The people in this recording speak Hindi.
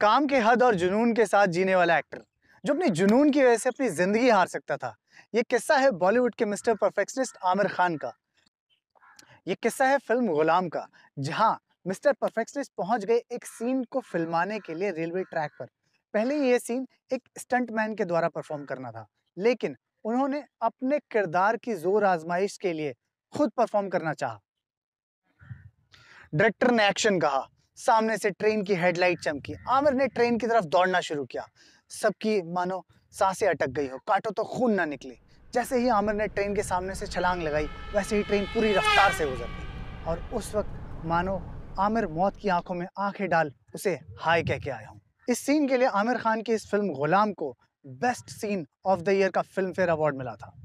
काम के हद और जुनून के साथ जीने वाला एक्टर जो अपने जुनून की वजह से अपनी ज़िंदगी हार सकता था ये किस्सा है बॉलीवुड के मिस्टर परफेक्शनिस्ट आमिर खान का ये किस्सा है फिल्म गुलाम का जहाँ मिस्टर परफेक्शनिस्ट पहुंच गए एक सीन को फिल्माने के लिए रेलवे ट्रैक पर पहले ये सीन एक स्टंटमैन के द्वारा परफॉर्म करना था लेकिन उन्होंने अपने किरदार की जोर आजमाइश के लिए खुद परफॉर्म करना चाहा डायरेक्टर ने एक्शन कहा सामने से ट्रेन की हेडलाइट चमकी आमिर ने ट्रेन की तरफ दौड़ना शुरू किया सबकी मानो सांसें अटक गई हो काटो तो खून ना निकले जैसे ही आमिर ने ट्रेन के सामने से छलांग लगाई वैसे ही ट्रेन पूरी रफ्तार से गुजर गई और उस वक्त मानो आमिर मौत की आंखों में आंखें डाल उसे हाय कह के आया हूँ इस सीन के लिए आमिर खान की इस फिल्म गुलाम को best scene of the year का फिल्म फेयर अवार्ड मिला था